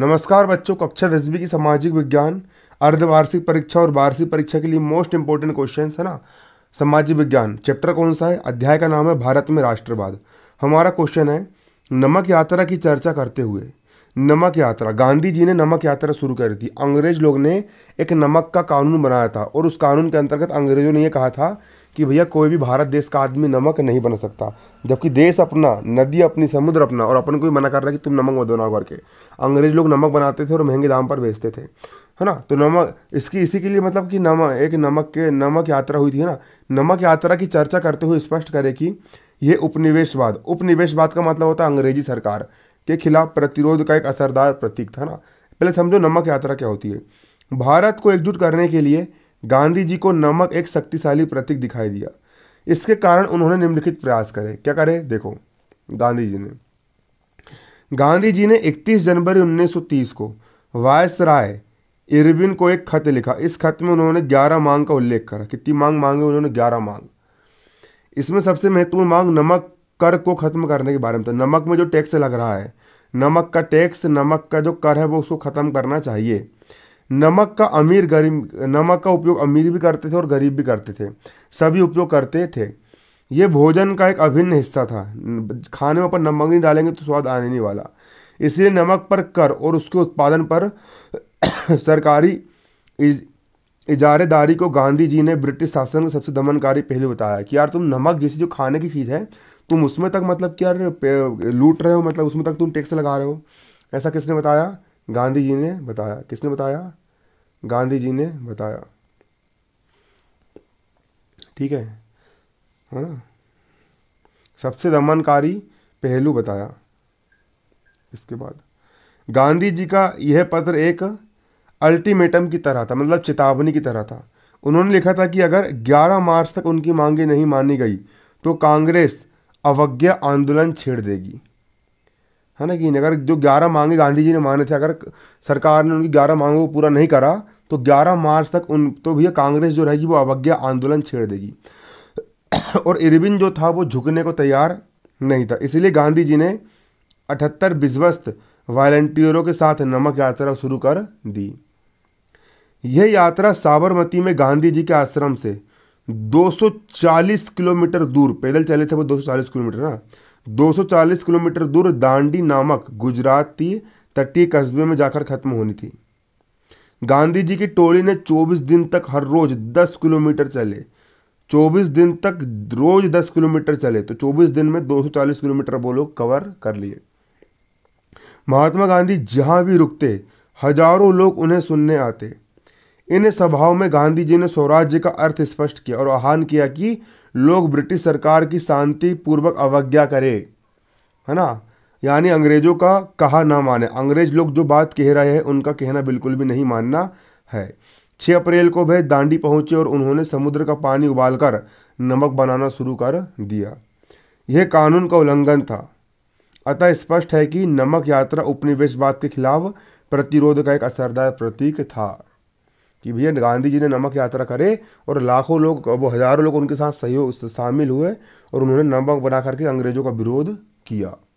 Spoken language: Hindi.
नमस्कार बच्चों कक्षा दसवीं की सामाजिक विज्ञान अर्धवार्षिक परीक्षा और वार्षिक परीक्षा के लिए मोस्ट इंपॉर्टेंट क्वेश्चन है ना सामाजिक विज्ञान चैप्टर कौन सा है अध्याय का नाम है भारत में राष्ट्रवाद हमारा क्वेश्चन है नमक यात्रा की चर्चा करते हुए नमक यात्रा गांधी जी ने नमक यात्रा शुरू करी थी अंग्रेज लोग ने एक नमक का कानून बनाया था और उस कानून के अंतर्गत अंग्रेजों ने यह कहा था कि भैया कोई भी भारत देश का आदमी नमक नहीं बना सकता जबकि देश अपना नदी अपनी समुद्र अपना और अपन को भी मना कर रहा है कि तुम नमक मत बनाओ करके अंग्रेज लोग नमक बनाते थे और महंगे दाम पर बेचते थे है ना तो नमक इसकी इसी के लिए मतलब कि नमक एक नमक के नमक यात्रा हुई थी है ना नमक यात्रा की चर्चा करते हुए स्पष्ट करें कि ये उपनिवेशवाद उपनिवेशवाद का मतलब होता है अंग्रेजी सरकार के खिलाफ प्रतिरोध का एक असरदार प्रतीक था ना पहले समझो नमक यात्रा क्या होती है भारत को एकजुट करने के लिए गांधी जी को नमक एक शक्तिशाली प्रतीक दिखाई दिया इसके कारण उन्होंने निम्नलिखित प्रयास करे क्या करे देखो गांधी जी ने गांधी जी ने 31 जनवरी 1930 को वायसराय इरविन को एक खत लिखा इस खत में उन्होंने 11 मांग का उल्लेख करा कितनी मांग मांगे उन्होंने 11 मांग इसमें सबसे महत्वपूर्ण मांग नमक कर को खत्म करने के बारे में था नमक में जो टैक्स लग रहा है नमक का टैक्स नमक का जो कर है वो उसको ख़त्म करना चाहिए नमक का अमीर गरीब नमक का उपयोग अमीर भी करते थे और गरीब भी करते थे सभी उपयोग करते थे ये भोजन का एक अभिन्न हिस्सा था खाने में अपन नमक नहीं डालेंगे तो स्वाद आने नहीं वाला इसलिए नमक पर कर और उसके उत्पादन पर सरकारी इजारेदारी को गांधी जी ने ब्रिटिश शासन का सबसे दमनकारी पहलू बताया कि यार तुम नमक जैसी जो खाने की चीज़ है तुम उसमें तक मतलब क्या लूट रहे हो मतलब उसमें तक तुम टैक्स लगा रहे हो ऐसा किसने बताया गांधी जी ने बताया किसने बताया गांधी जी ने बताया ठीक है है हाँ ना सबसे दमनकारी पहलू बताया इसके बाद गांधी जी का यह पत्र एक अल्टीमेटम की तरह था मतलब चेतावनी की तरह था उन्होंने लिखा था कि अगर 11 मार्च तक उनकी मांगे नहीं मानी गई तो कांग्रेस अवज्ञा आंदोलन छेड़ देगी है ना कि अगर जो ग्यारह मांगे गांधी जी ने माने थे अगर सरकार ने उनकी ग्यारह मांगों को पूरा नहीं करा तो ग्यारह मार्च तक उन तो भैया कांग्रेस जो रहेगी वो अवज्ञा आंदोलन छेड़ देगी और इरविन जो था वो झुकने को तैयार नहीं था इसीलिए गांधी जी ने अठहत्तर बिजवस्त वॉल्टियरों के साथ नमक यात्रा शुरू कर दी यह यात्रा साबरमती में गांधी जी के आश्रम से 240 किलोमीटर दूर पैदल चले थे वो 240 किलोमीटर ना 240 किलोमीटर दूर दांडी नामक गुजराती तटीय कस्बे में जाकर खत्म होनी थी गांधी जी की टोली ने 24 दिन तक हर रोज 10 किलोमीटर चले 24 दिन तक रोज 10 किलोमीटर चले तो 24 दिन में 240 किलोमीटर वो लोग कवर कर लिए महात्मा गांधी जहां भी रुकते हजारों लोग उन्हें सुनने आते इन सभाओं में गांधी जी ने स्वराज्य का अर्थ स्पष्ट किया और आह्वान किया कि लोग ब्रिटिश सरकार की शांतिपूर्वक अवज्ञा करें है ना यानी अंग्रेजों का कहा ना माने अंग्रेज लोग जो बात कह रहे हैं उनका कहना बिल्कुल भी नहीं मानना है 6 अप्रैल को वह दांडी पहुंचे और उन्होंने समुद्र का पानी उबालकर नमक बनाना शुरू कर दिया यह कानून का उल्लंघन था अतः स्पष्ट है कि नमक यात्रा उपनिवेशवाद के खिलाफ प्रतिरोध का एक असरदार प्रतीक था कि भैया गांधी जी ने नमक यात्रा करे और लाखों लोग वो हज़ारों लोग उनके साथ सहयोग शामिल हुए और उन्होंने नमक बना करके अंग्रेज़ों का विरोध किया